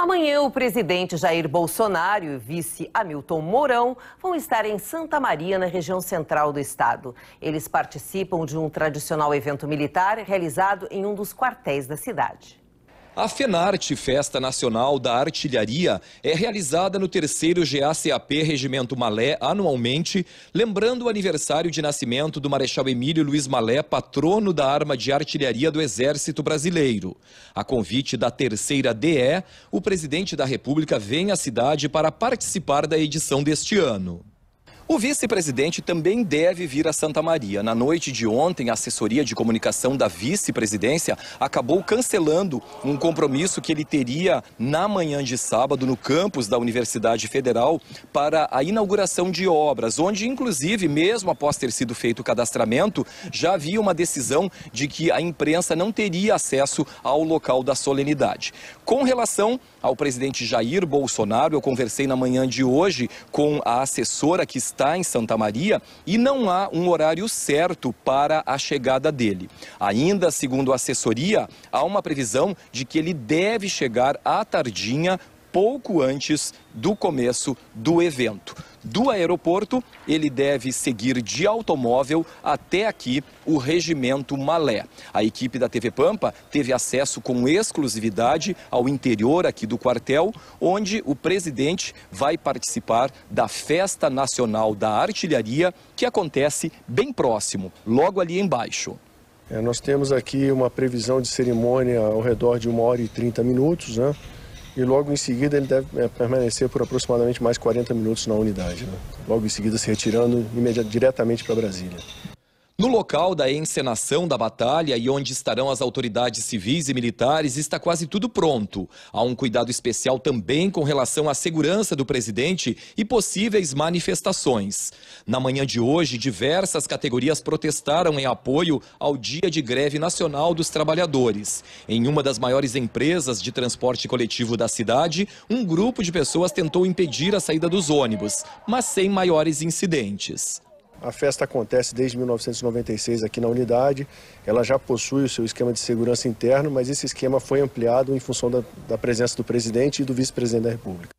Amanhã, o presidente Jair Bolsonaro e o vice Hamilton Mourão vão estar em Santa Maria, na região central do estado. Eles participam de um tradicional evento militar realizado em um dos quartéis da cidade. A FENARTE, Festa Nacional da Artilharia, é realizada no terceiro GACAP Regimento Malé anualmente, lembrando o aniversário de nascimento do Marechal Emílio Luiz Malé, patrono da arma de artilharia do Exército Brasileiro. A convite da terceira DE, o presidente da República vem à cidade para participar da edição deste ano. O vice-presidente também deve vir a Santa Maria. Na noite de ontem, a assessoria de comunicação da vice-presidência acabou cancelando um compromisso que ele teria na manhã de sábado no campus da Universidade Federal para a inauguração de obras, onde, inclusive, mesmo após ter sido feito o cadastramento, já havia uma decisão de que a imprensa não teria acesso ao local da solenidade. Com relação ao presidente Jair Bolsonaro, eu conversei na manhã de hoje com a assessora que está está em Santa Maria e não há um horário certo para a chegada dele. Ainda, segundo a assessoria, há uma previsão de que ele deve chegar à tardinha pouco antes do começo do evento. Do aeroporto, ele deve seguir de automóvel até aqui o Regimento Malé. A equipe da TV Pampa teve acesso com exclusividade ao interior aqui do quartel, onde o presidente vai participar da Festa Nacional da Artilharia, que acontece bem próximo, logo ali embaixo. É, nós temos aqui uma previsão de cerimônia ao redor de uma hora e 30 minutos, né? e logo em seguida ele deve é, permanecer por aproximadamente mais 40 minutos na unidade, né? logo em seguida se retirando diretamente para Brasília. No local da encenação da batalha e onde estarão as autoridades civis e militares, está quase tudo pronto. Há um cuidado especial também com relação à segurança do presidente e possíveis manifestações. Na manhã de hoje, diversas categorias protestaram em apoio ao Dia de Greve Nacional dos Trabalhadores. Em uma das maiores empresas de transporte coletivo da cidade, um grupo de pessoas tentou impedir a saída dos ônibus, mas sem maiores incidentes. A festa acontece desde 1996 aqui na unidade. Ela já possui o seu esquema de segurança interno, mas esse esquema foi ampliado em função da, da presença do presidente e do vice-presidente da República.